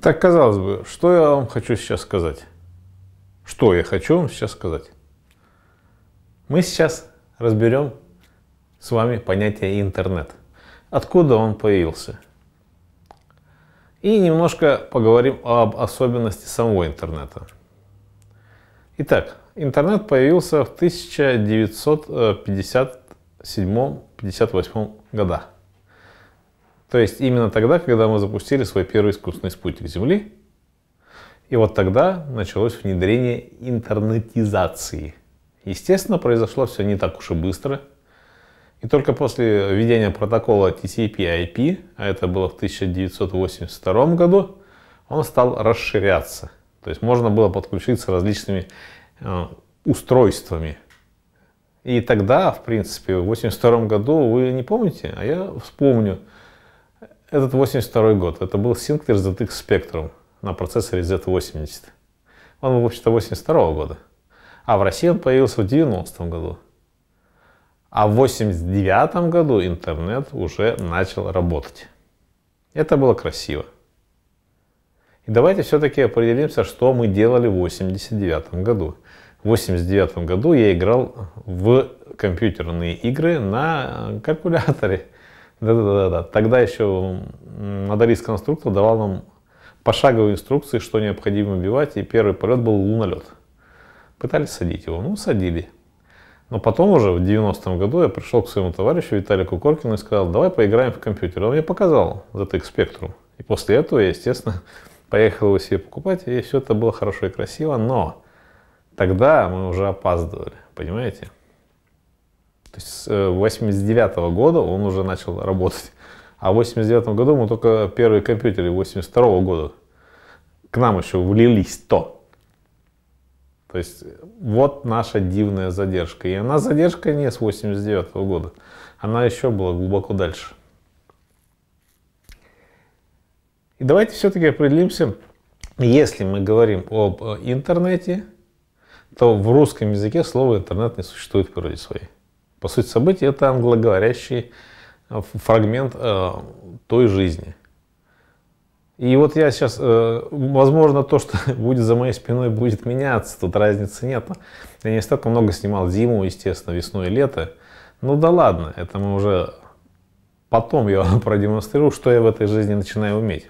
Итак, казалось бы, что я вам хочу сейчас сказать? Что я хочу вам сейчас сказать? Мы сейчас разберем с вами понятие интернет. Откуда он появился? И немножко поговорим об особенности самого интернета. Итак, интернет появился в 1957-58 годах. То есть именно тогда, когда мы запустили свой первый искусственный спутник Земли, и вот тогда началось внедрение интернетизации. Естественно, произошло все не так уж и быстро. И только после введения протокола TCP-IP, а это было в 1982 году, он стал расширяться. То есть можно было подключиться различными э, устройствами. И тогда, в принципе, в 1982 году, вы не помните, а я вспомню, этот 82 год. Это был синклер ZX Spectrum на процессоре Z80. Он был, вообще-то, 82 -го года. А в России он появился в 90 году. А в 89 году интернет уже начал работать. Это было красиво. И давайте все-таки определимся, что мы делали в 89 году. В 89 году я играл в компьютерные игры на калькуляторе. Да-да-да. да Тогда еще моторист конструктор давал нам пошаговые инструкции, что необходимо убивать, и первый полет был лунолет. Пытались садить его, ну садили. Но потом уже в 90-м году я пришел к своему товарищу Виталику Коркину и сказал, давай поиграем в компьютер. Он мне показал ZX Spectrum. И после этого я, естественно, поехал его себе покупать, и все это было хорошо и красиво, но тогда мы уже опаздывали, понимаете? То есть с 89 э, -го года он уже начал работать. А в 89 году мы только первые компьютеры 82 -го года к нам еще влились то. То есть э, вот наша дивная задержка. И она задержка не с 89 -го года. Она еще была глубоко дальше. И давайте все-таки определимся, если мы говорим об э, интернете, то в русском языке слово интернет не существует в природе своей. По сути событий, это англоговорящий э, фрагмент э, той жизни. И вот я сейчас, э, возможно, то, что будет за моей спиной, будет меняться, тут разницы нет. Я не столько много снимал зиму, естественно, весну и лето. Ну да ладно, это мы уже потом я продемонстрирую, что я в этой жизни начинаю уметь.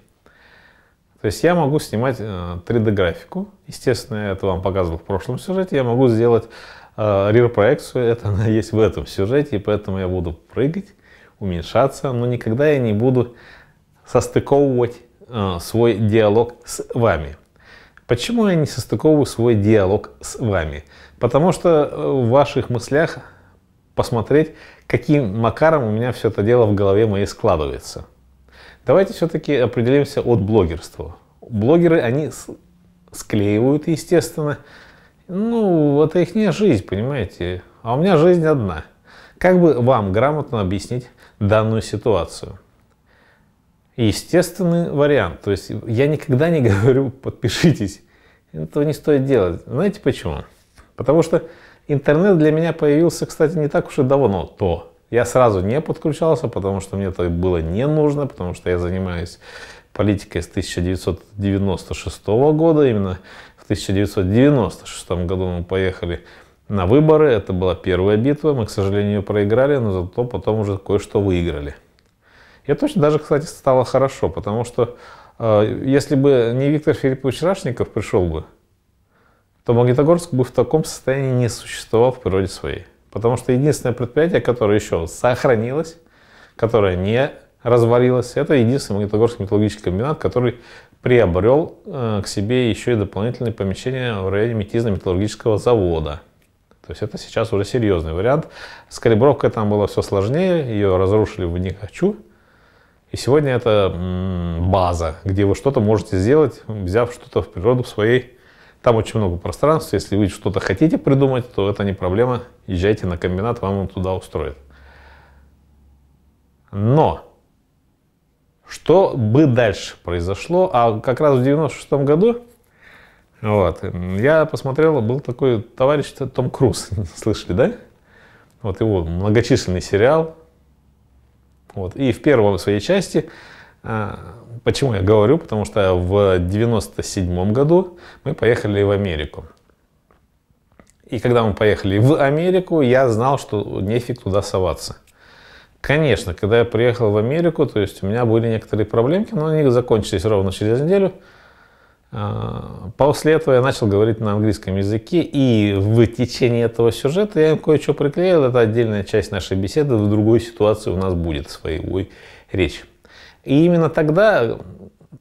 То есть я могу снимать 3D-графику. Э, естественно, я это вам показывал в прошлом сюжете. Я могу сделать Рир-проекцию, а, это она есть в этом сюжете, и поэтому я буду прыгать, уменьшаться, но никогда я не буду состыковывать э, свой диалог с вами. Почему я не состыковываю свой диалог с вами? Потому что э, в ваших мыслях посмотреть, каким макаром у меня все это дело в голове моей складывается. Давайте все-таки определимся от блогерства. Блогеры, они склеивают, естественно, ну, это их не жизнь, понимаете? А у меня жизнь одна. Как бы вам грамотно объяснить данную ситуацию? Естественный вариант. То есть я никогда не говорю «подпишитесь». Этого не стоит делать. Знаете почему? Потому что интернет для меня появился, кстати, не так уж и давно. То я сразу не подключался, потому что мне это было не нужно, потому что я занимаюсь политикой с 1996 года, именно 1996 году мы поехали на выборы. Это была первая битва. Мы, к сожалению, проиграли, но зато потом уже кое-что выиграли. И это очень даже, кстати, стало хорошо, потому что э, если бы не Виктор Филиппович Рашников пришел бы, то Магнитогорск бы в таком состоянии не существовал в природе своей. Потому что единственное предприятие, которое еще сохранилось, которое не развалилось, это единственный Магнитогорский металлургический комбинат, который приобрел э, к себе еще и дополнительные помещения в районе метизно-металлургического завода. То есть это сейчас уже серьезный вариант. С калибровкой там было все сложнее, ее разрушили в «Не хочу». И сегодня это база, где вы что-то можете сделать, взяв что-то в природу в своей. Там очень много пространства. Если вы что-то хотите придумать, то это не проблема. Езжайте на комбинат, вам он туда устроит. Но что бы дальше произошло? А как раз в 96 году вот, я посмотрел, был такой товарищ Том Круз, слышали, да? Вот его многочисленный сериал. Вот, и в первом своей части а, Почему я говорю? Потому что в 97 году мы поехали в Америку. И когда мы поехали в Америку, я знал, что нефиг туда соваться. Конечно, когда я приехал в Америку, то есть у меня были некоторые проблемки, но они закончились ровно через неделю. А, после этого я начал говорить на английском языке, и в течение этого сюжета я им кое-что приклеил. Это отдельная часть нашей беседы, в другой ситуации у нас будет своевой речь. И именно тогда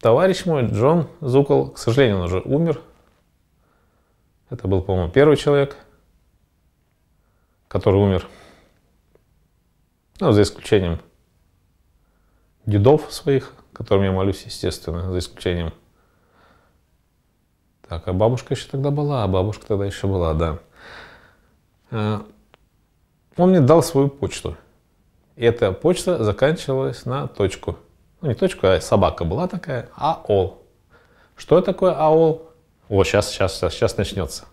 товарищ мой, Джон Зукол, к сожалению, он уже умер. Это был, по-моему, первый человек, который умер – ну, за исключением дедов своих, которым я молюсь, естественно, за исключением. Так, а бабушка еще тогда была, а бабушка тогда еще была, да. Э, он мне дал свою почту. И эта почта заканчивалась на точку. Ну, не точку, а собака была такая, АОЛ. Что такое АОЛ? О, сейчас, сейчас, сейчас, сейчас начнется.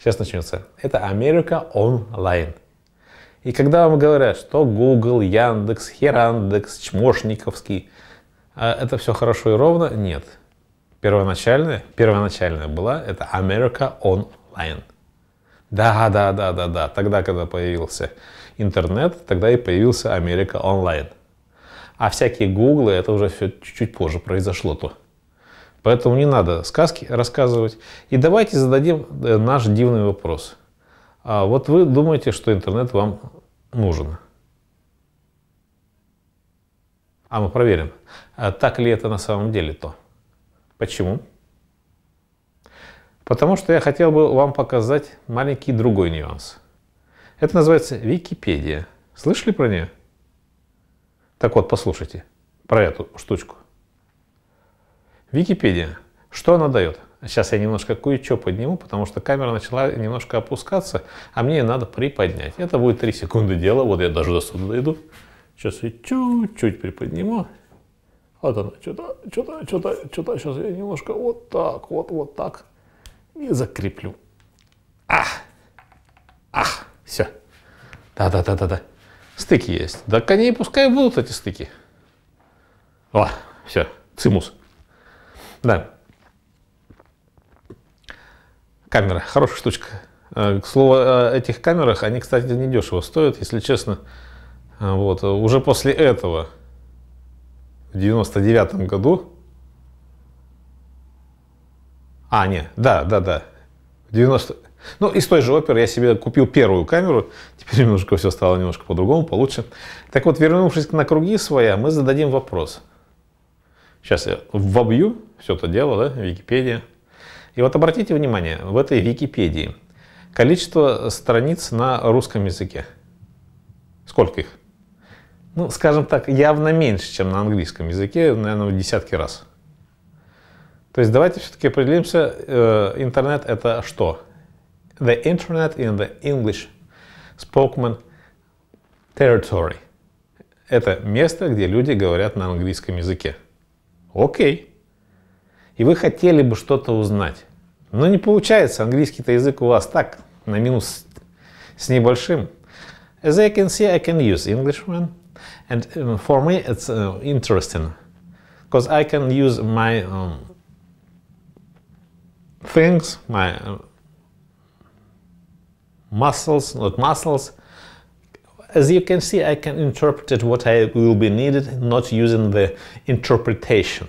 Сейчас начнется. Это Америка онлайн. И когда вам говорят, что Google, Яндекс, Херандекс, Чмошниковский, а это все хорошо и ровно, нет. Первоначальная, первоначальная была это America Online. Да, да, да, да, да. Тогда, когда появился интернет, тогда и появился Америка онлайн. А всякие гуглы, это уже все чуть-чуть позже произошло то. Поэтому не надо сказки рассказывать. И давайте зададим э, наш дивный вопрос. А вот вы думаете, что интернет вам нужен. А мы проверим, а так ли это на самом деле то. Почему? Потому что я хотел бы вам показать маленький другой нюанс. Это называется Википедия. Слышали про нее? Так вот, послушайте про эту штучку. Википедия. Что она дает? Сейчас я немножко кое-что подниму, потому что камера начала немножко опускаться, а мне ее надо приподнять. Это будет 3 секунды дела, вот я даже до сюда дойду. Сейчас я чуть-чуть приподниму. Вот она, что-то, что-то, что-то, что-то, сейчас я немножко вот так, вот, вот так и закреплю. Ах, ах, все. Да-да-да-да-да. Стыки есть. Да коней пускай будут эти стыки. О, все, цимус. Да. Камера, хорошая штучка. Э, к слову, о этих камерах, они, кстати, недешево стоят, если честно. Э, вот. Уже после этого, в 99 году, а, нет, да, да, да, в 90... Ну, из той же оперы я себе купил первую камеру, теперь немножко все стало немножко по-другому, получше. Так вот, вернувшись на круги своя, мы зададим вопрос. Сейчас я вобью все это дело, да, Википедия. И вот обратите внимание, в этой Википедии количество страниц на русском языке. Сколько их? Ну, скажем так, явно меньше, чем на английском языке, наверное, в десятки раз. То есть давайте все-таки определимся, э, интернет это что? The internet in the English spoken territory. Это место, где люди говорят на английском языке. Окей. И вы хотели бы что-то узнать. Но не получается, английский-то язык у вас так, на минус с небольшим. As I can see, I can use English one. And um, for me, it's uh, interesting. Because I can use my um, things, my uh, muscles, not muscles. As you can see, I can interpret what I will be needed, not using the interpretation.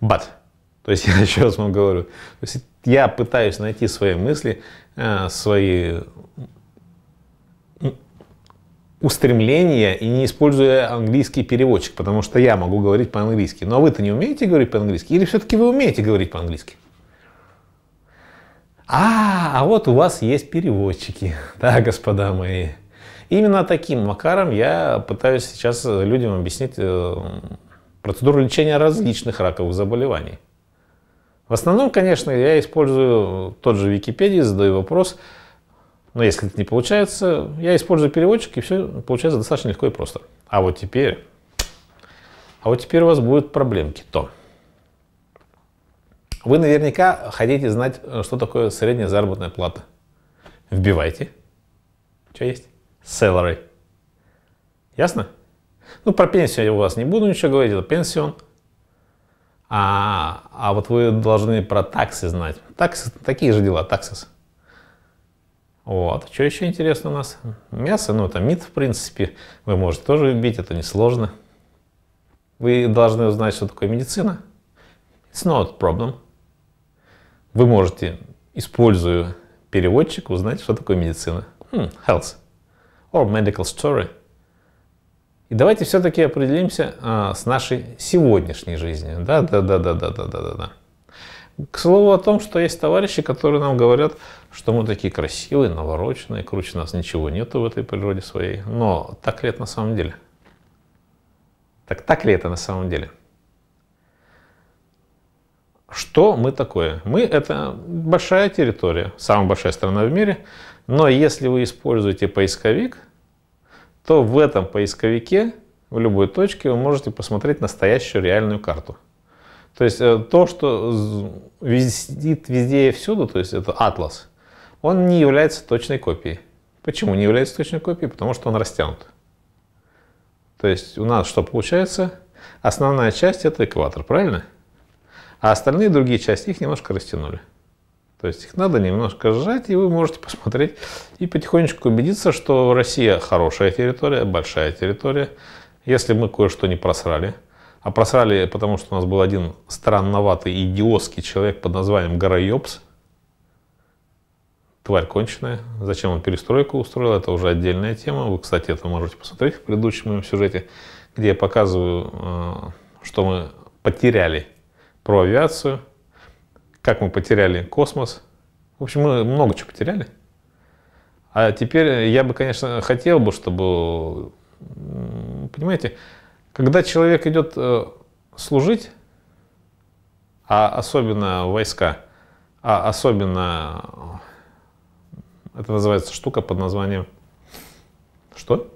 But То есть я еще раз вам говорю, то есть я пытаюсь найти свои мысли, э, свои устремления и не используя английский переводчик, потому что я могу говорить по-английски. Но вы-то не умеете говорить по-английски? Или все-таки вы умеете говорить по-английски? А, а вот у вас есть переводчики, да, господа мои. Именно таким макаром я пытаюсь сейчас людям объяснить э, процедуру лечения различных раковых заболеваний. В основном, конечно, я использую тот же Википедию, задаю вопрос, но если это не получается, я использую переводчик, и все получается достаточно легко и просто. А вот теперь, а вот теперь у вас будут проблемки. То. Вы наверняка хотите знать, э, что такое средняя заработная плата. Вбивайте. Что есть? Salary. Ясно? Ну, про пенсию я у вас не буду ничего говорить, это пенсион. А, а вот вы должны про таксы знать. Таксы, такие же дела, Таксы. Вот. Что еще интересно у нас? Мясо, ну, это мид, в принципе, вы можете тоже убить. это несложно. Вы должны узнать, что такое медицина. It's not problem. Вы можете, используя переводчик, узнать, что такое медицина. Hmm, health. Or medical story. И давайте все-таки определимся а, с нашей сегодняшней жизнью. Да, да, да, да, да, да, да, да, да. К слову о том, что есть товарищи, которые нам говорят, что мы такие красивые, навороченные, круче нас ничего нету в этой природе своей. Но так ли это на самом деле? Так так ли это на самом деле? Что мы такое? Мы — это большая территория, самая большая страна в мире, но если вы используете поисковик — то в этом поисковике, в любой точке, вы можете посмотреть настоящую реальную карту. То есть э, то, что висит везде и всюду, то есть это атлас, он не является точной копией. Почему не является точной копией? Потому что он растянут. То есть у нас что получается? Основная часть это экватор, правильно? А остальные другие части их немножко растянули. То есть их надо немножко сжать, и вы можете посмотреть и потихонечку убедиться, что Россия хорошая территория, большая территория. Если мы кое-что не просрали, а просрали, потому что у нас был один странноватый, идиотский человек под названием Гарайопс, тварь конченая. Зачем он перестройку устроил, это уже отдельная тема. Вы, кстати, это можете посмотреть в предыдущем моем сюжете, где я показываю, э, что мы потеряли про авиацию – как мы потеряли космос. В общем, мы много чего потеряли. А теперь я бы, конечно, хотел бы, чтобы, понимаете, когда человек идет э, служить, а особенно войска, а особенно э, это называется штука под названием что?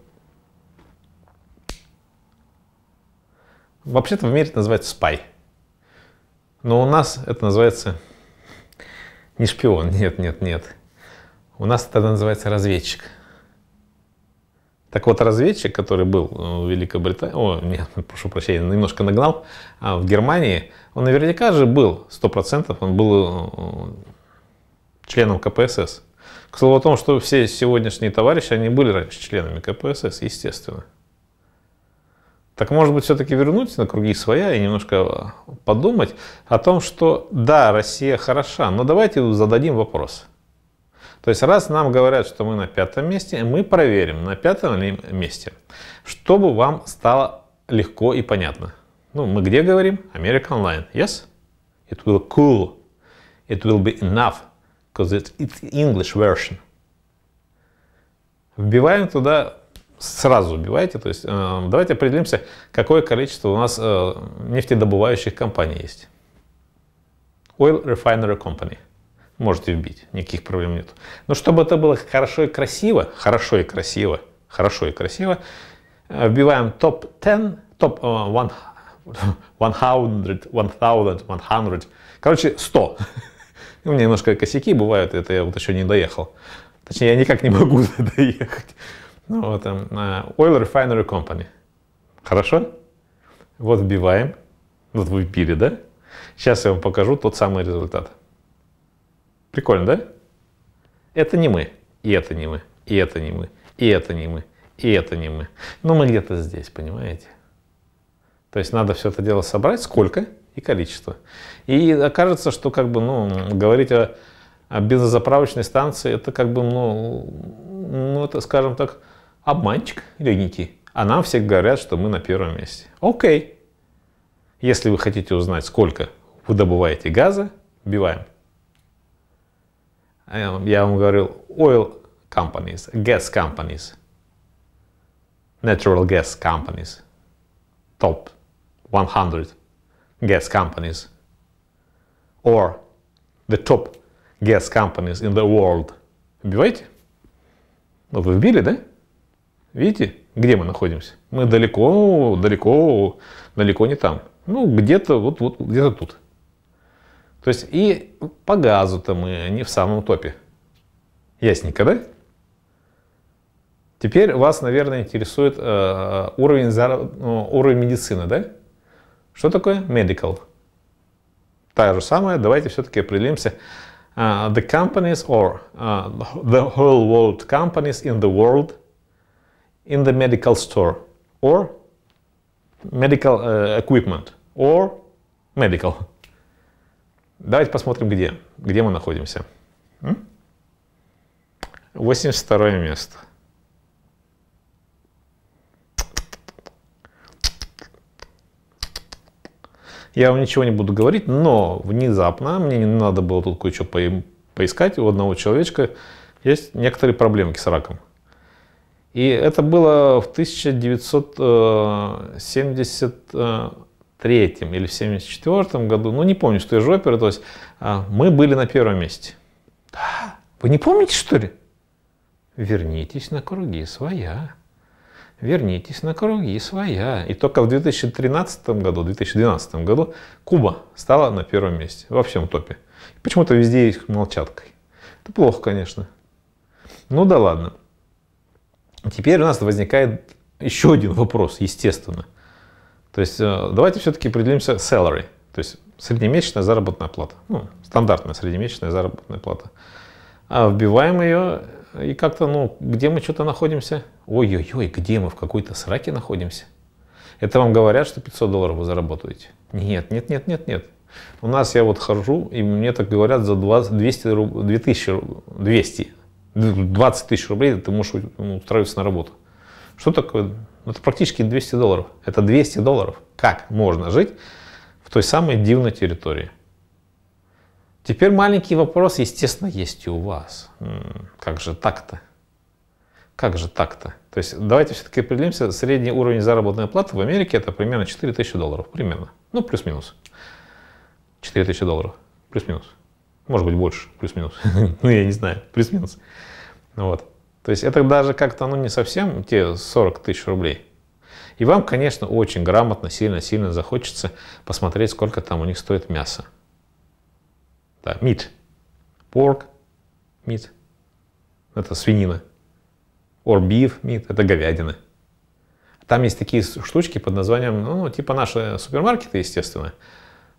Вообще-то в мире это называется спай. Но у нас это называется не шпион, нет, нет, нет. У нас тогда называется разведчик. Так вот, разведчик, который был э, в Великобритании, о, нет, прошу прощения, немножко нагнал, а в Германии, он наверняка же был, 100%, он был э, членом КПСС. К слову о том, что все сегодняшние товарищи, они были раньше членами КПСС, естественно. Так может быть, все-таки вернуть на круги своя и немножко а, подумать о том, что да, Россия хороша, но давайте зададим вопрос. То есть раз нам говорят, что мы на пятом месте, мы проверим, на пятом ли месте, чтобы вам стало легко и понятно. Ну, мы где говорим? America Online. Yes? It will cool. It will be enough. Because it's English version. Вбиваем туда сразу убивайте. То есть э, давайте определимся, какое количество у нас э, нефтедобывающих компаний есть. Oil Refinery Company. Можете вбить, никаких проблем нет. Но чтобы это было хорошо и красиво, хорошо и красиво, хорошо и красиво, э, вбиваем топ-10, топ-100, 100, 100, короче, 100. У меня немножко косяки бывают, это я вот еще не доехал. Точнее, я никак не могу доехать ну, вот там, эм, э, Oil Refinery Company. Хорошо? Вот вбиваем. Вот вы вбили, да? Сейчас я вам покажу тот самый результат. Прикольно, да? Это не мы, и это не мы, и это не мы, и это не мы, и это не мы. Но мы где-то здесь, понимаете? То есть надо все это дело собрать, сколько и количество. И окажется, что как бы, ну, говорить о, о бензозаправочной станции, это как бы, ну, ну, это, скажем так, обманчик, легенький. А нам все говорят, что мы на первом месте. Окей. Если вы хотите узнать, сколько вы добываете газа, вбиваем. А я вам говорил, oil companies, gas companies, natural gas companies, top 100 gas companies, or the top gas companies in the world. Вбивайте? Вот вы вбили, да? Видите, где мы находимся? Мы далеко, ну, далеко, далеко не там. Ну, где-то вот, вот где-то тут. То есть и по газу-то мы не в самом топе. Ясненько, да? Теперь вас, наверное, интересует э, э уровень, зарав... Ну, уровень медицины, да? Что такое medical? Та же самая, давайте все-таки определимся. Uh, the companies or uh, the whole world companies in the world – in the medical store or medical uh, equipment or medical. Давайте посмотрим, где, где мы находимся. 82 место. Я вам ничего не буду говорить, но внезапно мне не надо было тут кое-что поискать. У одного человечка есть некоторые проблемки с раком. И это было в 1973 э, или в 1974 году, ну не помню, что я же опера, то есть э, мы были на первом месте. Да, вы не помните, что ли? Вернитесь на круги своя. Вернитесь на круги своя. И только в 2013 году, 2012 году Куба стала на первом месте во всем топе. Почему-то везде их молчаткой. Это плохо, конечно. Ну да ладно. Теперь у нас возникает еще один вопрос, естественно. То есть э, давайте все-таки определимся salary, то есть среднемесячная заработная плата, ну, стандартная среднемесячная заработная плата. А вбиваем ее и как-то, ну, где мы что-то находимся? Ой-ой-ой, где мы в какой-то сраке находимся? Это вам говорят, что 500 долларов вы заработаете? Нет, нет, нет, нет, нет. У нас я вот хожу, и мне так говорят за 20, 200, 2000, 200 20 тысяч рублей ты можешь ну, устраиваться на работу. Что такое? Ну, это практически 200 долларов. Это 200 долларов. Как можно жить в той самой дивной территории? Теперь маленький вопрос, естественно, есть и у вас. Как же так-то? Как же так-то? То есть давайте все-таки определимся, средний уровень заработной платы в Америке это примерно 4000 долларов, примерно. Ну, плюс-минус. 4000 долларов, плюс-минус. Может быть, больше, плюс-минус. ну, я не знаю, плюс-минус. Вот. То есть это даже как-то, ну, не совсем те 40 тысяч рублей. И вам, конечно, очень грамотно, сильно-сильно захочется посмотреть, сколько там у них стоит мясо. Да, meat. Pork, meat. Это свинина. Or beef, meat. Это говядина. Там есть такие штучки под названием, ну, типа наши супермаркеты, естественно.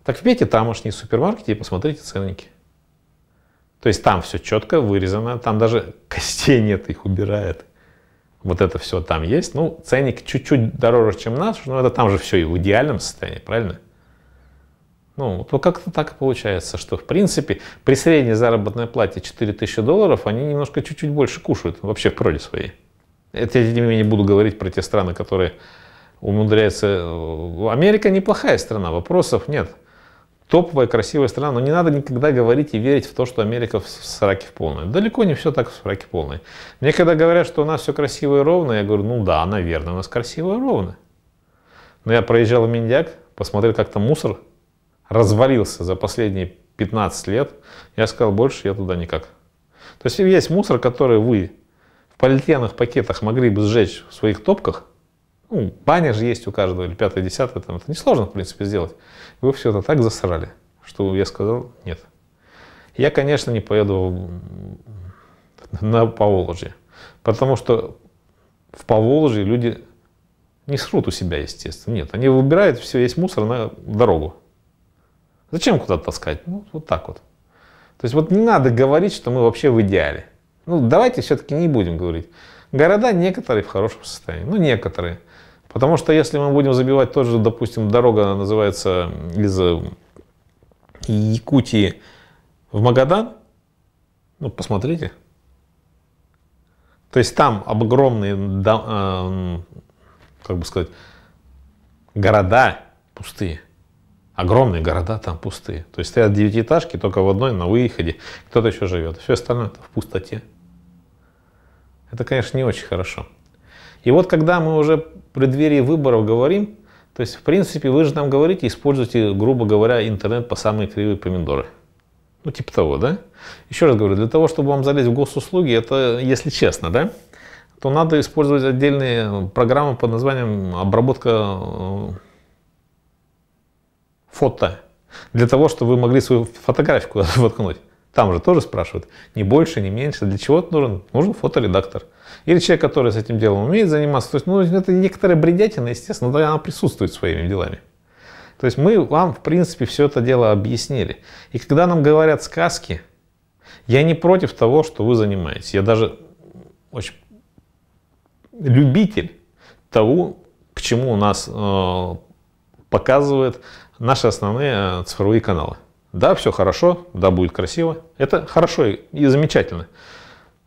Так в Пете тамошние супермаркеты и посмотрите ценники. То есть там все четко вырезано, там даже костей нет, их убирает. Вот это все там есть. Ну, ценник чуть-чуть дороже, чем наш, но это там же все и в идеальном состоянии, правильно? Ну, то как-то так получается, что в принципе при средней заработной плате 4000 долларов они немножко чуть-чуть больше кушают вообще в проде своей. Это я, тем не менее, буду говорить про те страны, которые умудряются... Э, Америка неплохая страна, вопросов нет топовая, красивая страна, но не надо никогда говорить и верить в то, что Америка в сраке в полной. Далеко не все так в сраке полной. Мне когда говорят, что у нас все красиво и ровно, я говорю, ну да, наверное, у нас красиво и ровно. Но я проезжал в Миндяк, посмотрел, как там мусор развалился за последние 15 лет. Я сказал, больше я туда никак. То есть есть мусор, который вы в полиэтиленовых пакетах могли бы сжечь в своих топках – ну, баннер же есть у каждого, или пятое, десятое, там, это несложно, в принципе, сделать. вы все это так засрали, что я сказал, нет. Я, конечно, не поеду на Поволжье, потому что в Поволжье люди не срут у себя, естественно, нет. Они выбирают все, весь мусор на дорогу. Зачем куда-то таскать? Ну, вот так вот. То есть вот не надо говорить, что мы вообще в идеале. Ну, давайте все-таки не будем говорить. Города некоторые в хорошем состоянии, ну, некоторые. Потому что если мы будем забивать тот же, допустим, дорога называется из э, Якутии в Магадан, ну, посмотрите. То есть там огромные, э, как бы сказать, города пустые. Огромные города там пустые. То есть стоят девятиэтажки, только в одной на выходе. Кто-то еще живет. Все остальное в пустоте. Это, конечно, не очень хорошо. И вот когда мы уже в преддверии выборов говорим, то есть, в принципе, вы же нам говорите, используйте, грубо говоря, интернет по самые кривые помидоры. Ну, типа того, да? Еще раз говорю, для того, чтобы вам залезть в госуслуги, это, если честно, да, то надо использовать отдельные программы под названием обработка э, фото для того, чтобы вы могли свою фотографику воткнуть. Там же тоже спрашивают, не больше, не меньше, для чего это нужен? Нужен фоторедактор. Или человек, который с этим делом умеет заниматься. То есть, ну, это некоторая бредятина, естественно, но она присутствует своими делами. То есть мы вам, в принципе, все это дело объяснили. И когда нам говорят сказки, я не против того, что вы занимаетесь. Я даже очень любитель того, к чему у нас э, показывают наши основные э, цифровые каналы. Да, все хорошо, да, будет красиво. Это хорошо и замечательно.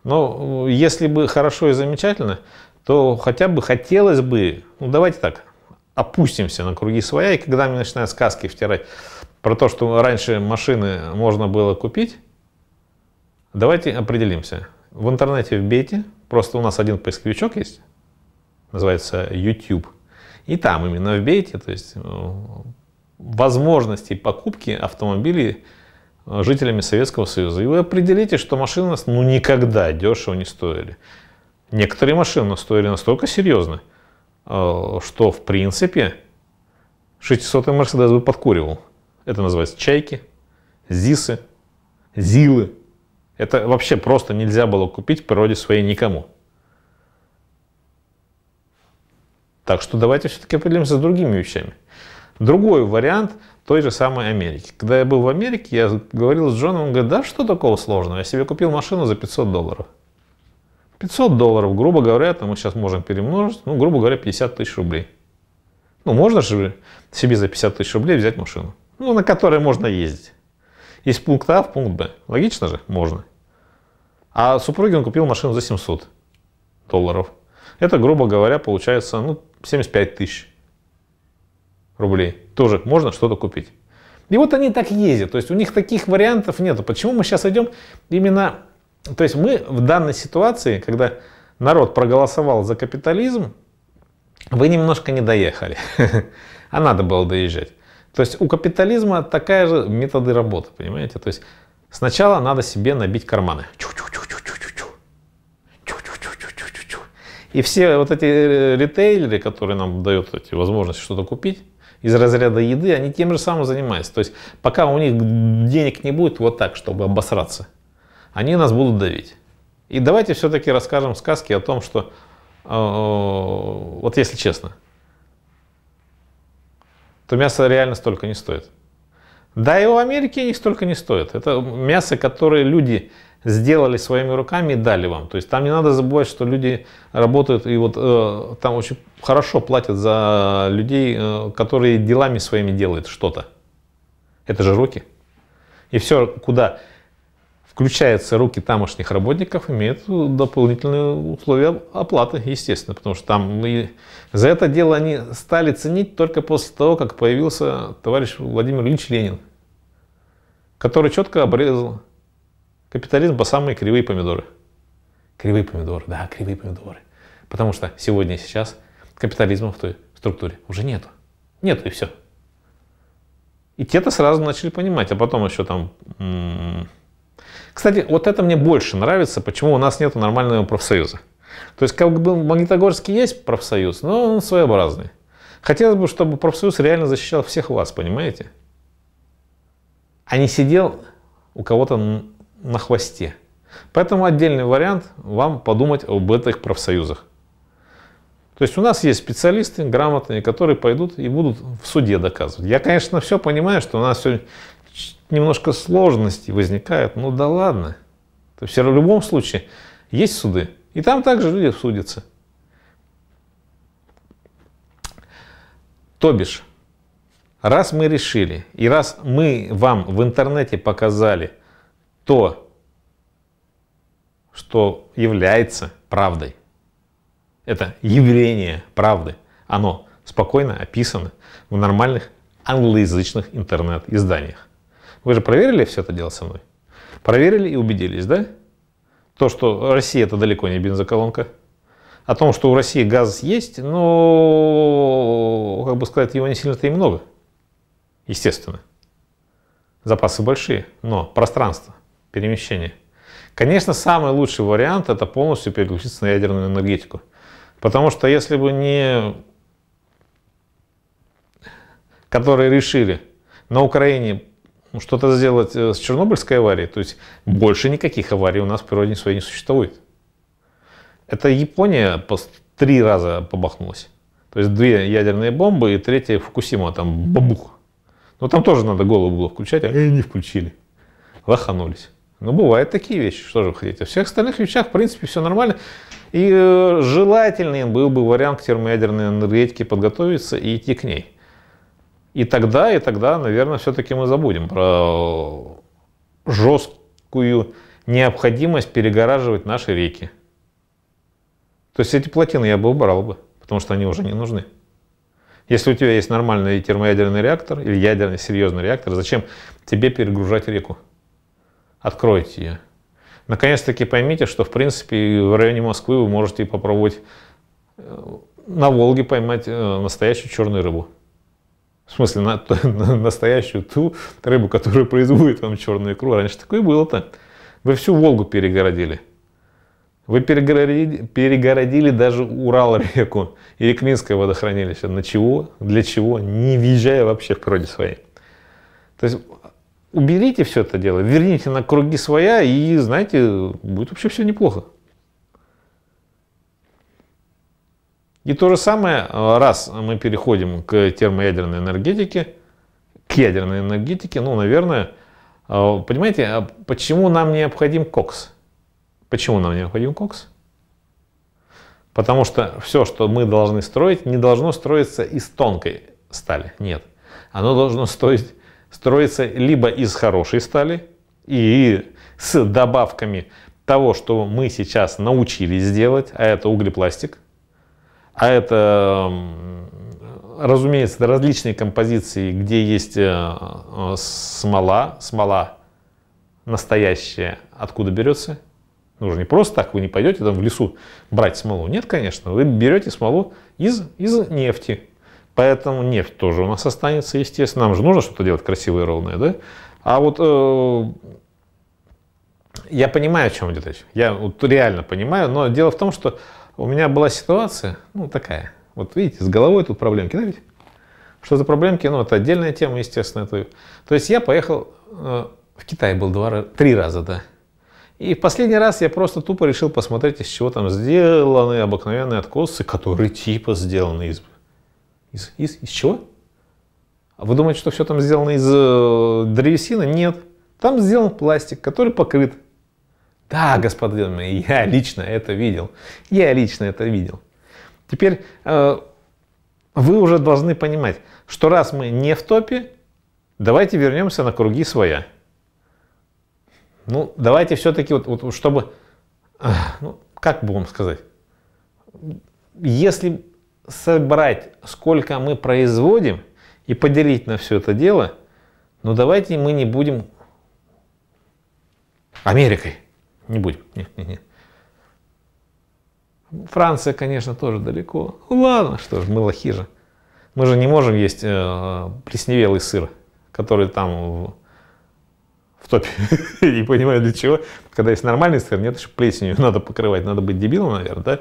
Но э, если бы хорошо и замечательно, то хотя бы хотелось бы, ну давайте так, опустимся на круги своя, и когда мне начинают сказки втирать про то, что раньше машины можно было купить, давайте определимся. В интернете вбейте, просто у нас один поисковичок есть, называется YouTube, и там именно вбейте, то есть э, возможностей покупки автомобилей э, жителями Советского Союза. И вы определите, что машины у нас ну, никогда дешево не стоили. Некоторые машины стоили настолько серьезно, э, что в принципе 600 Мерседес бы подкуривал. Это называется чайки, зисы, зилы. Это вообще просто нельзя было купить в природе своей никому. Так что давайте все-таки определимся с другими вещами. Другой вариант той же самой Америки. Когда я был в Америке, я говорил с Джоном, он говорит, да что такого сложного, я себе купил машину за 500 долларов. 500 долларов, грубо говоря, там мы сейчас можем перемножить, ну, грубо говоря, 50 тысяч рублей. Ну, можно же себе за 50 тысяч рублей взять машину, ну, на которой можно ездить. Из пункта А в пункт Б. Логично же? Можно. А супруге он купил машину за 700 долларов. Это, грубо говоря, получается ну, 75 тысяч рублей. Тоже можно что-то купить. И вот они так ездят. То есть у них таких вариантов нет. Почему мы сейчас идем именно... То есть мы в данной ситуации, когда народ проголосовал за капитализм, вы немножко не доехали. А надо было доезжать. То есть у капитализма такая же методы работы, понимаете? То есть сначала надо себе набить карманы. И все вот эти э, ритейлеры, которые нам дают эти возможности что-то купить, из разряда еды, они тем же самым занимаются. То есть пока у них денег не будет вот так, чтобы обосраться, они нас будут давить. И давайте все-таки расскажем сказки о том, что, э, вот если честно, то мясо реально столько не стоит. Да и у Америки они столько не стоит. Это мясо, которое люди сделали своими руками и дали вам. То есть там не надо забывать, что люди работают и вот э, там очень хорошо платят за людей, э, которые делами своими делают что-то. Это же руки. И все, куда включаются руки тамошних работников, имеют дополнительные условия оплаты, естественно, потому что там и за это дело они стали ценить только после того, как появился товарищ Владимир Ильич Ленин, который четко обрезал Капитализм по самые кривые помидоры. Кривые помидоры, да, кривые помидоры. Потому что сегодня и сейчас капитализма в той структуре уже нету. Нету и все. И те-то сразу начали понимать, а потом еще там... М-м. Кстати, вот это мне больше нравится, почему у нас нет нормального профсоюза. То есть, как бы в Магнитогорске есть профсоюз, но он своеобразный. Хотелось бы, чтобы профсоюз реально защищал всех вас, понимаете? А не сидел у кого-то на хвосте. Поэтому отдельный вариант вам подумать об этих профсоюзах. То есть у нас есть специалисты грамотные, которые пойдут и будут в суде доказывать. Я, конечно, все понимаю, что у нас сегодня немножко сложностей возникает, ну да ладно. То есть в любом случае есть суды, и там также люди судятся. То бишь, раз мы решили, и раз мы вам в интернете показали – то, что является правдой. Это явление правды. Оно спокойно описано в нормальных англоязычных интернет-изданиях. Вы же проверили все это дело со мной? Проверили и убедились, да? То, что Россия это далеко не бензоколонка. О том, что у России газ есть, но, ну, как бы сказать, его не сильно-то и много. Естественно. Запасы большие, но пространство перемещение. Конечно, самый лучший вариант – это полностью переключиться на ядерную энергетику. Потому что если бы не... которые решили на Украине что-то сделать э, с Чернобыльской аварией, то есть больше никаких аварий у нас в природе своей не существует. Это Япония три раза побахнулась. То есть две ядерные бомбы и третья Фукусима, там бабух. Но ну, там тоже надо голову было включать, а и не включили. Лоханулись. Ну, бывают такие вещи, что же вы хотите. В всех остальных вещах, в принципе, все нормально. И э, желательным был бы вариант к термоядерной энергетике подготовиться и идти к ней. И тогда, и тогда, наверное, все-таки мы забудем про э, жесткую необходимость перегораживать наши реки. То есть эти плотины я бы убрал бы, потому что они уже не нужны. Если у тебя есть нормальный термоядерный реактор или ядерный серьезный реактор, зачем тебе перегружать реку? откройте ее. Наконец-таки поймите, что в принципе в районе Москвы вы можете попробовать э, на Волге поймать э, настоящую черную рыбу. В смысле, на, на настоящую ту рыбу, которая производит вам черную икру. Раньше такое было-то. Вы всю Волгу перегородили. Вы перегородили, перегородили даже Урал-реку или Клинское водохранилище. На чего? Для чего? Не въезжая вообще в природе своей. То есть уберите все это дело, верните на круги своя, и, знаете, будет вообще все неплохо. И то же самое, э, раз мы переходим к термоядерной энергетике, к ядерной энергетике, ну, наверное, э, понимаете, а почему нам необходим кокс? Почему нам необходим кокс? Потому что все, что мы должны строить, не должно строиться из тонкой стали. Нет. Оно должно строить строится либо из хорошей стали и с добавками того, что мы сейчас научились делать, а это углепластик, а это, разумеется, различные композиции, где есть э, э, смола, смола настоящая, откуда берется. Ну же не просто так, вы не пойдете там в лесу брать смолу. Нет, конечно, вы берете смолу из, из нефти, Поэтому нефть тоже у нас останется, естественно. Нам же нужно что-то делать красивое и ровное, да? А вот э, я понимаю, о чем идет речь. Я вот реально понимаю, но дело в том, что у меня была ситуация, ну, такая. Вот видите, с головой тут проблемки, да ведь? Что за проблемки? Ну, это отдельная тема, естественно. Это... То есть я поехал, э, в Китай, был два, три раза, да. И в последний раз я просто тупо решил посмотреть, из чего там сделаны обыкновенные откосы, которые типа сделаны из из, из, из чего? А вы думаете, что все там сделано из э, древесины? Нет. Там сделан пластик, который покрыт. Да, господа мои, я лично это видел. Я лично это видел. Теперь э, вы уже должны понимать, что раз мы не в топе, давайте вернемся на круги своя. Ну, давайте все-таки, вот, вот чтобы, ну, как бы вам сказать, если собрать, сколько мы производим, и поделить на все это дело, но давайте мы не будем Америкой. Не будем. Нет, нет, нет. Франция, конечно, тоже далеко. Ну ладно, что ж, мы лохи же. Мы же не можем есть э, плесневелый сыр, который там в, в топе. не понимаю для чего. Когда есть нормальный сыр, нет еще плесенью. Надо покрывать, надо быть дебилом, наверное, да?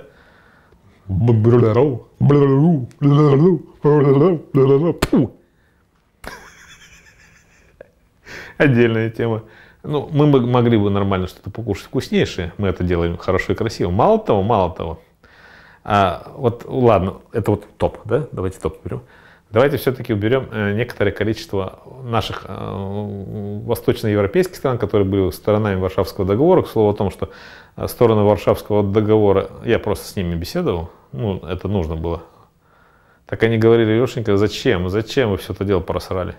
Отдельная тема. Ну, мы могли бы нормально что-то покушать вкуснейшее. Мы это делаем хорошо и красиво. Мало того, мало того. А, вот, ладно, это вот топ, да? Давайте топ берем. Давайте все-таки уберем э, некоторое количество наших э, восточноевропейских стран, которые были сторонами Варшавского договора. К слову о том, что э, стороны Варшавского договора, я просто с ними беседовал, ну, это нужно было. Так они говорили, Лешенька, зачем, зачем вы все это дело просрали?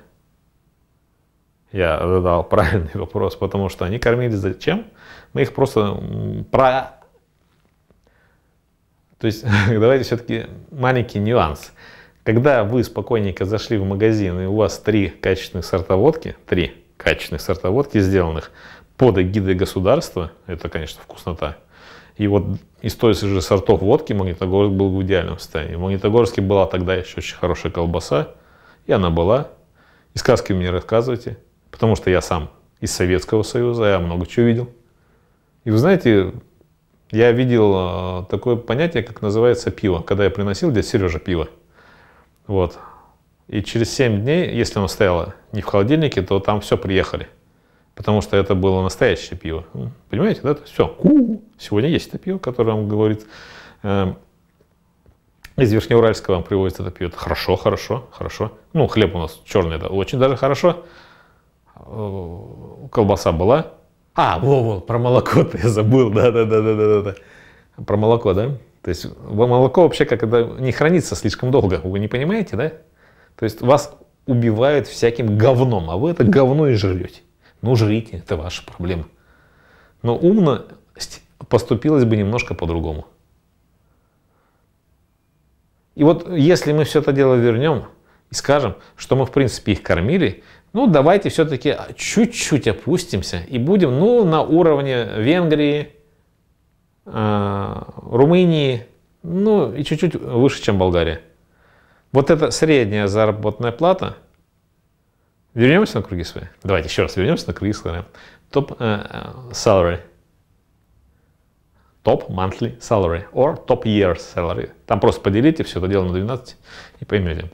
Я задал правильный вопрос, потому что они кормили зачем? Мы их просто про... То есть давайте все-таки маленький нюанс – когда вы спокойненько зашли в магазин и у вас три качественных сорта водки, три качественных сорта водки сделанных под эгидой государства, это, конечно, вкуснота. И вот из той же сортов водки Магнитогорск был в идеальном состоянии. В Магнитогорске была тогда еще очень хорошая колбаса, и она была. И сказки мне рассказывайте, потому что я сам из Советского Союза, я много чего видел. И вы знаете, я видел э, такое понятие, как называется пиво. Когда я приносил, для Сережа пиво – вот. И через 7 дней, если оно стояло не в холодильнике, то там все приехали. Потому что это было настоящее пиво. Ну, понимаете, да? Все. Сегодня есть это пиво, которое вам говорит. Эм, из Верхнеуральска вам привозят это пиво. Это хорошо, хорошо, хорошо. Ну, хлеб у нас черный, это очень даже хорошо. Э, колбаса была. А, во, во, про молоко-то я забыл. Да, да, да, да, да, да. Про молоко, да? То есть молоко вообще когда не хранится слишком долго, вы не понимаете, да? То есть вас убивают всяким говном, а вы это говно и жрете. Ну, жрите, это ваша проблема. Но умно поступилось бы немножко по-другому. И вот если мы все это дело вернем и скажем, что мы в принципе их кормили, ну давайте все-таки чуть-чуть опустимся и будем ну на уровне Венгрии, Э, Румынии, ну и чуть-чуть выше, чем Болгария. Вот это средняя заработная плата. Вернемся на круги свои. Давайте еще раз вернемся на круги свои. Топ э, э, salary. Top monthly salary or top year salary. Там просто поделите все это дело на 12 и поймете.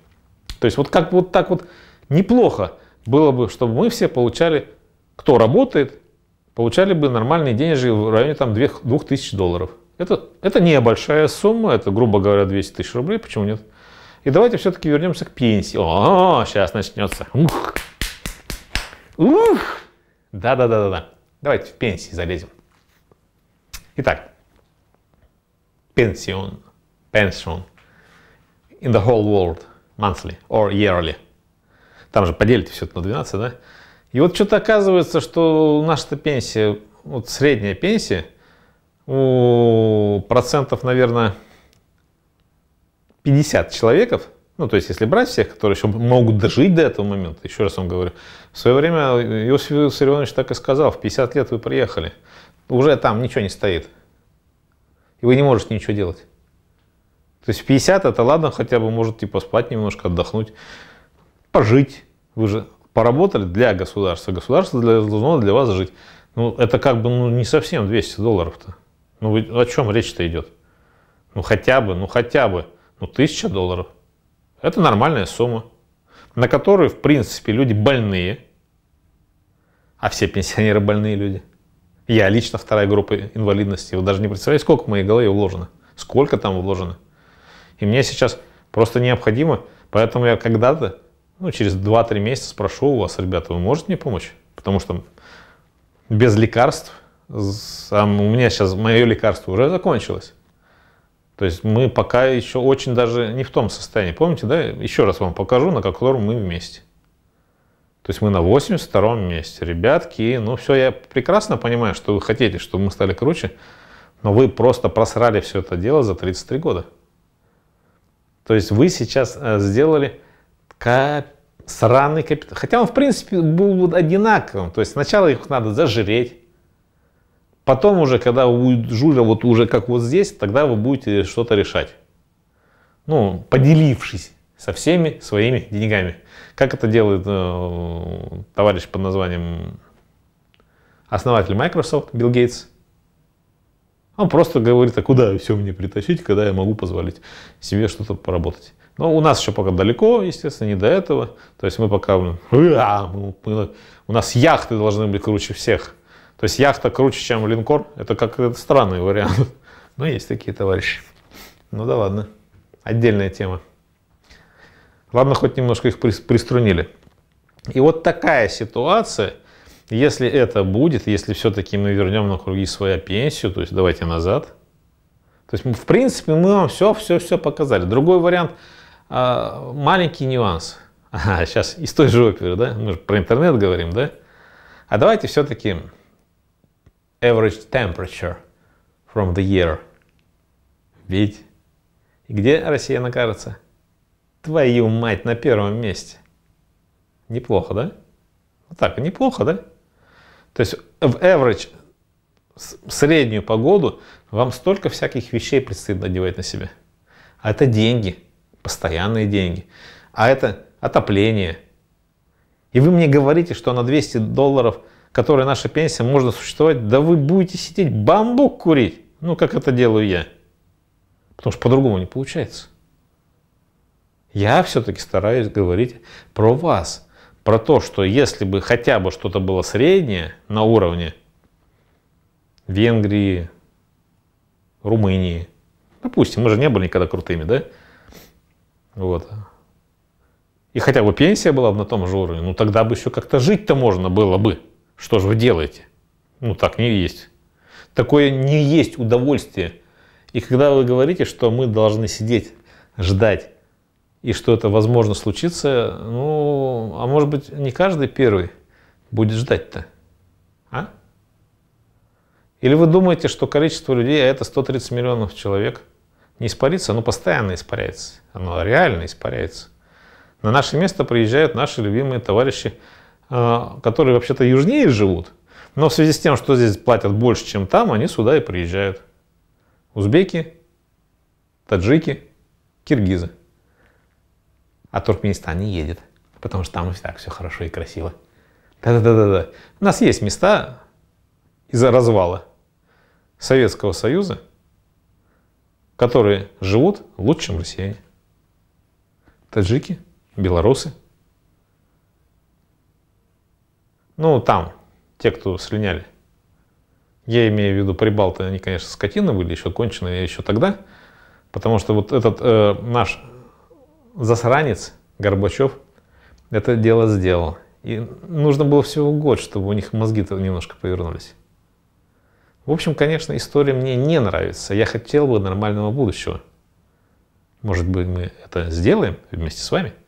То есть вот как вот так вот неплохо было бы, чтобы мы все получали, кто работает, получали бы нормальные денежи в районе там 2000 долларов. Это, это небольшая сумма, это, грубо говоря, 200 тысяч рублей, почему нет? И давайте все-таки вернемся к пенсии. О, сейчас начнется. Ух. Ух. Да-да-да-да-да. Давайте в пенсии залезем. Итак, пенсион, пенсион, in the whole world, monthly or yearly. Там же поделите все это на 12, да? И вот что-то оказывается, что наша пенсия, вот средняя пенсия, у процентов, наверное, 50 человеков, ну, то есть, если брать всех, которые еще могут дожить до этого момента, еще раз вам говорю, в свое время Иосиф Виссарионович так и сказал, в 50 лет вы приехали, уже там ничего не стоит, и вы не можете ничего делать. То есть в 50 это ладно, хотя бы может типа спать немножко, отдохнуть, пожить. Вы же поработали для государства. Государство для, должно для вас жить. Ну, это как бы ну, не совсем 200 долларов-то. Ну, вы, о чем речь-то идет? Ну, хотя бы, ну, хотя бы, ну, 1000 долларов. Это нормальная сумма, на которую, в принципе, люди больные, а все пенсионеры больные люди. Я лично вторая группа инвалидности. Вы даже не представляете, сколько в моей голове вложено. Сколько там вложено. И мне сейчас просто необходимо. Поэтому я когда-то ну, через 2-3 месяца спрошу у вас, ребята, вы можете мне помочь? Потому что без лекарств, сам, у меня сейчас мое лекарство уже закончилось. То есть мы пока еще очень даже не в том состоянии. Помните, да? Еще раз вам покажу, на котором мы вместе. То есть мы на 82-м месте. Ребятки, ну все, я прекрасно понимаю, что вы хотите, чтобы мы стали круче, но вы просто просрали все это дело за 33 года. То есть вы сейчас э, сделали Капец сраный капитал. Хотя он, в принципе, был одинаковым. То есть сначала их надо зажреть. Потом уже, когда у Жуля вот уже как вот здесь, тогда вы будете что-то решать. Ну, поделившись со всеми своими деньгами. Как это делает э, товарищ под названием основатель Microsoft Билл Гейтс. Он просто говорит, а куда все мне притащить, когда я могу позволить себе что-то поработать. Но у нас еще пока далеко, естественно, не до этого. То есть мы пока... Ну, у нас яхты должны быть круче всех. То есть яхта круче, чем линкор. Это как это странный вариант. Но есть такие товарищи. Ну да ладно. Отдельная тема. Ладно, хоть немножко их приструнили. И вот такая ситуация – если это будет, если все-таки мы вернем на круги свою пенсию, то есть давайте назад. То есть, в принципе, мы вам все-все-все показали. Другой вариант, а, маленький нюанс. Ага, сейчас из той же оперы, да? Мы же про интернет говорим, да? А давайте все-таки average temperature from the year. Ведь где Россия накажется? Твою мать, на первом месте. Неплохо, да? Вот так, неплохо, да? То есть в average, среднюю погоду, вам столько всяких вещей предстоит надевать на себя. А это деньги, постоянные деньги. А это отопление. И вы мне говорите, что на 200 долларов, которые наша пенсия, можно существовать, да вы будете сидеть бамбук курить. Ну, как это делаю я. Потому что по-другому не получается. Я все-таки стараюсь говорить про вас про то, что если бы хотя бы что-то было среднее на уровне Венгрии, Румынии, допустим, мы же не были никогда крутыми, да? Вот. И хотя бы пенсия была бы на том же уровне, ну тогда бы еще как-то жить-то можно было бы. Что же вы делаете? Ну так не есть. Такое не есть удовольствие. И когда вы говорите, что мы должны сидеть, ждать, и что это возможно случится, ну, а может быть, не каждый первый будет ждать-то, а? Или вы думаете, что количество людей, а это 130 миллионов человек, не испарится? Оно постоянно испаряется, оно реально испаряется. На наше место приезжают наши любимые товарищи, а, которые вообще-то южнее живут, но в связи с тем, что здесь платят больше, чем там, они сюда и приезжают. Узбеки, таджики, киргизы. А Туркменистан не едет, потому что там и так все хорошо и красиво. Да-да-да-да. У нас есть места из-за развала Советского Союза, которые живут лучше, чем россияне. Таджики, белорусы. Ну, там, те, кто слюняли. Я имею в виду прибалты, они, конечно, скотины были еще конченые еще тогда, потому что вот этот э, наш засранец Горбачев это дело сделал. И нужно было всего год, чтобы у них мозги-то немножко повернулись. В общем, конечно, история мне не нравится. Я хотел бы нормального будущего. Может быть, мы это сделаем вместе с вами?